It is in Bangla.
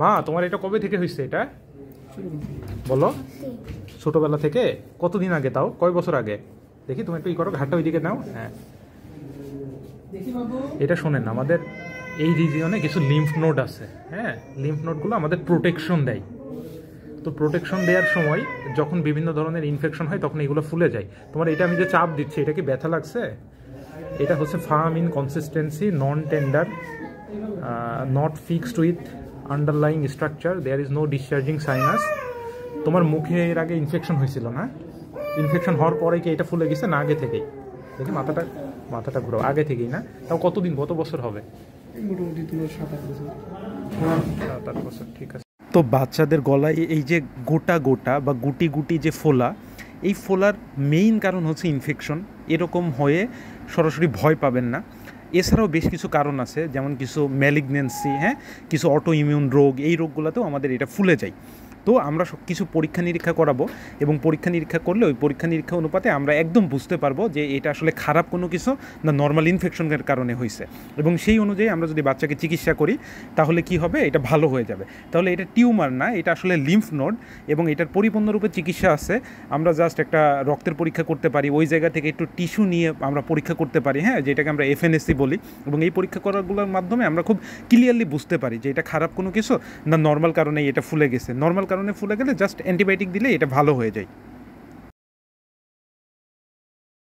মা তোমার এটা কবে থেকে হয়েছে এটা বলো ছোটবেলা থেকে কতদিন আগে তাও কয় বছর আগে দেখি তুমি একটু ই করো ঘাটটা ওইদিকে নাও হ্যাঁ এটা শোনেন আমাদের এই রিজিয়নে কিছু লিম্ফ নোট আছে হ্যাঁ লিম্ফ নোটগুলো আমাদের প্রোটেকশন দেয় তো প্রোটেকশন দেওয়ার সময় যখন বিভিন্ন ধরনের ইনফেকশন হয় তখন এগুলো ফুলে যায় তোমার এটা আমি যে চাপ দিচ্ছি এটা কি ব্যথা লাগছে এটা হচ্ছে firm in consistency non tender not fixed with underlying structure there is no discharging sinus তোমার মুখে এর আগে ইনফেকশন হয়েছিল না ইনফেকশন হওয়ার পরে কি এটা ফুলে গেছে না আগে থেকেই দেখি মাথাটা মাথাটা ঘুরো আগে থেকেই না তাও কতদিন কত বছর হবে হ্যাঁ, ঠিক আছে তো বাচ্চাদের গলায় এই যে গোটা গোটা বা গুটি গুটি যে ফোলা এই ফোলার মেইন কারণ হচ্ছে ইনফেকশন এরকম হয়ে সরাসরি ভয় পাবেন না এছাড়াও বেশ কিছু কারণ আছে যেমন কিছু ম্যালিগনেন্সি হ্যাঁ কিছু অটো ইমিউন রোগ এই রোগগুলোতেও আমাদের এটা ফুলে যায় তো আমরা সব কিছু পরীক্ষা নিরীক্ষা করাবো এবং পরীক্ষা নিরীক্ষা করলে ওই পরীক্ষা নিরীক্ষা অনুপাতে আমরা একদম বুঝতে পারবো যে এটা আসলে খারাপ কোনো কিছু না নর্মাল ইনফেকশনের কারণে হয়েছে এবং সেই অনুযায়ী আমরা যদি বাচ্চাকে চিকিৎসা করি তাহলে কি হবে এটা ভালো হয়ে যাবে তাহলে এটা টিউমার না এটা আসলে লিম্ফ নোড এবং এটার পরিপূর্ণরূপে চিকিৎসা আছে আমরা জাস্ট একটা রক্তের পরীক্ষা করতে পারি ওই জায়গা থেকে একটু টিস্যু নিয়ে আমরা পরীক্ষা করতে পারি হ্যাঁ যেটাকে আমরা এফএনএসসি বলি এবং এই পরীক্ষা করাগুলোর মাধ্যমে আমরা খুব ক্লিয়ারলি বুঝতে পারি যে এটা খারাপ কোনো কিছু না নর্মাল কারণে এটা ফুলে গেছে নর্মাল কারণে ফুলে গেলে জাস্ট অ্যান্টিবায়োটিক দিলে এটা ভালো হয়ে যায়